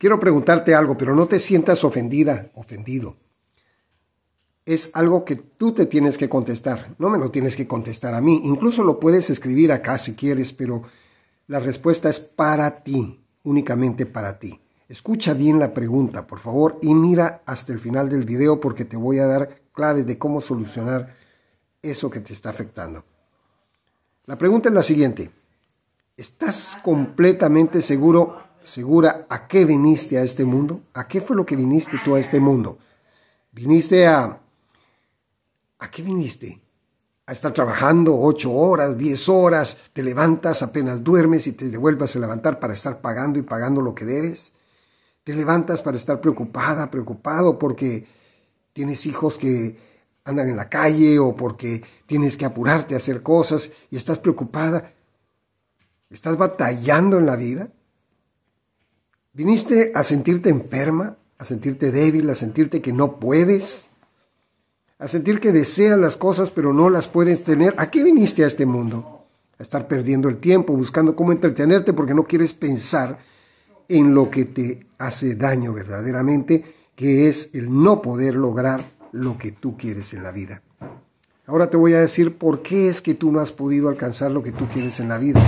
Quiero preguntarte algo, pero no te sientas ofendida, ofendido. Es algo que tú te tienes que contestar, no me lo tienes que contestar a mí. Incluso lo puedes escribir acá si quieres, pero la respuesta es para ti, únicamente para ti. Escucha bien la pregunta, por favor, y mira hasta el final del video porque te voy a dar claves de cómo solucionar eso que te está afectando. La pregunta es la siguiente. ¿Estás completamente seguro segura a qué viniste a este mundo, a qué fue lo que viniste tú a este mundo. Viniste a... ¿A qué viniste? A estar trabajando ocho horas, diez horas, te levantas, apenas duermes y te vuelvas a levantar para estar pagando y pagando lo que debes. Te levantas para estar preocupada, preocupado porque tienes hijos que andan en la calle o porque tienes que apurarte a hacer cosas y estás preocupada. Estás batallando en la vida Viniste a sentirte enferma, a sentirte débil, a sentirte que no puedes, a sentir que deseas las cosas pero no las puedes tener. ¿A qué viniste a este mundo? A estar perdiendo el tiempo, buscando cómo entretenerte porque no quieres pensar en lo que te hace daño verdaderamente, que es el no poder lograr lo que tú quieres en la vida. Ahora te voy a decir por qué es que tú no has podido alcanzar lo que tú quieres en la vida.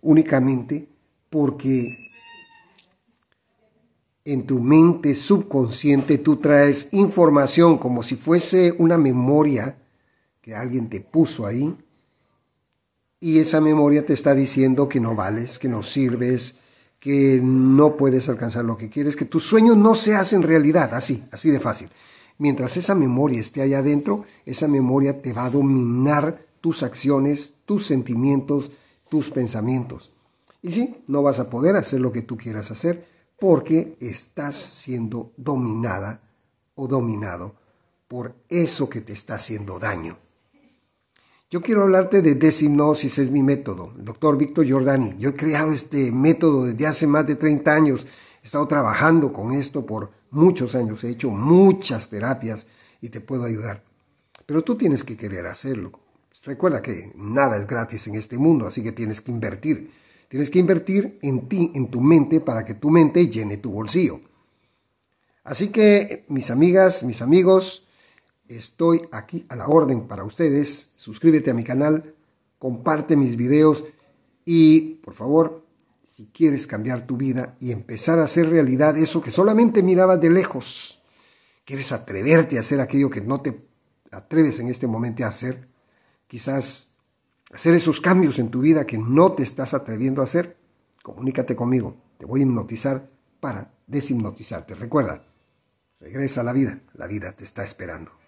Únicamente porque en tu mente subconsciente tú traes información como si fuese una memoria que alguien te puso ahí y esa memoria te está diciendo que no vales, que no sirves, que no puedes alcanzar lo que quieres, que tus sueños no se hacen realidad, así, así de fácil. Mientras esa memoria esté allá adentro, esa memoria te va a dominar tus acciones, tus sentimientos, tus pensamientos. Y sí, no vas a poder hacer lo que tú quieras hacer porque estás siendo dominada o dominado por eso que te está haciendo daño. Yo quiero hablarte de deshipnosis, es mi método. doctor Víctor Giordani, yo he creado este método desde hace más de 30 años. He estado trabajando con esto por muchos años. He hecho muchas terapias y te puedo ayudar. Pero tú tienes que querer hacerlo. Recuerda que nada es gratis en este mundo, así que tienes que invertir. Tienes que invertir en ti, en tu mente, para que tu mente llene tu bolsillo. Así que, mis amigas, mis amigos, estoy aquí a la orden para ustedes. Suscríbete a mi canal, comparte mis videos y, por favor, si quieres cambiar tu vida y empezar a hacer realidad eso que solamente mirabas de lejos, quieres atreverte a hacer aquello que no te atreves en este momento a hacer, quizás hacer esos cambios en tu vida que no te estás atreviendo a hacer, comunícate conmigo. Te voy a hipnotizar para deshipnotizarte. Recuerda, regresa a la vida. La vida te está esperando.